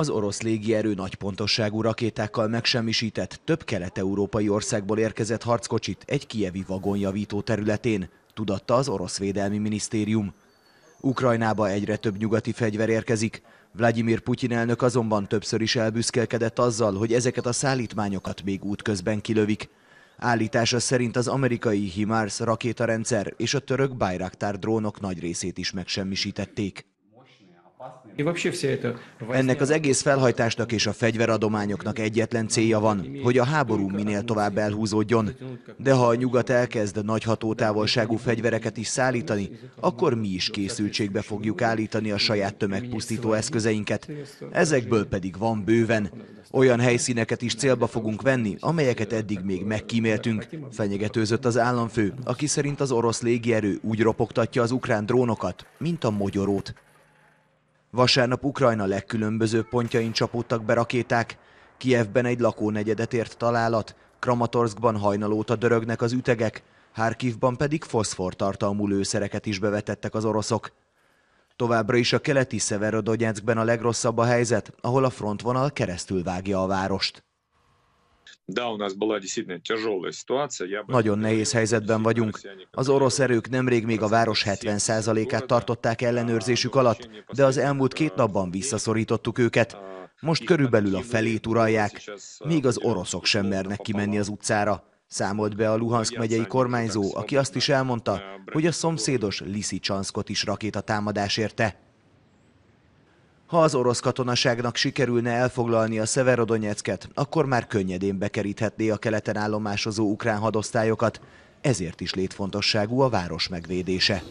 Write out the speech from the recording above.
Az orosz légierő nagy pontosságú rakétákkal megsemmisített több kelet-európai országból érkezett harckocsit egy kievi vagonjavító területén, tudatta az orosz védelmi minisztérium. Ukrajnába egyre több nyugati fegyver érkezik. Vladimir Putyin elnök azonban többször is elbüszkelkedett azzal, hogy ezeket a szállítmányokat még útközben kilövik. Állítása szerint az amerikai HIMARS rakétarendszer és a török Bayraktar drónok nagy részét is megsemmisítették. Ennek az egész felhajtásnak és a fegyveradományoknak egyetlen célja van, hogy a háború minél tovább elhúzódjon. De ha a nyugat elkezd nagy hatótávolságú fegyvereket is szállítani, akkor mi is készültségbe fogjuk állítani a saját tömegpusztító eszközeinket. Ezekből pedig van bőven. Olyan helyszíneket is célba fogunk venni, amelyeket eddig még megkíméltünk, fenyegetőzött az államfő, aki szerint az orosz légierő úgy ropogtatja az ukrán drónokat, mint a mogyorót. Vasárnap Ukrajna legkülönbözőbb pontjain csapódtak be rakéták, Kievben egy lakónegyedet ért találat, Kramatorskban hajnalóta dörögnek az ütegek, Harkivban pedig foszfortartalmú lőszereket is bevetettek az oroszok. Továbbra is a keleti Szeverodonyeckben a legrosszabb a helyzet, ahol a frontvonal keresztül vágja a várost. Nagyon nehéz helyzetben vagyunk. Az orosz erők nemrég még a város 70%-át tartották ellenőrzésük alatt, de az elmúlt két napban visszaszorítottuk őket. Most körülbelül a felét uralják, még az oroszok sem mernek kimenni az utcára. Számolt be a Luhansk megyei kormányzó, aki azt is elmondta, hogy a szomszédos Csanszkot is rakéta támadás érte. Ha az orosz katonaságnak sikerülne elfoglalni a Szeverodonyecket, akkor már könnyedén bekeríthetné a keleten állomásozó ukrán hadosztályokat. Ezért is létfontosságú a város megvédése.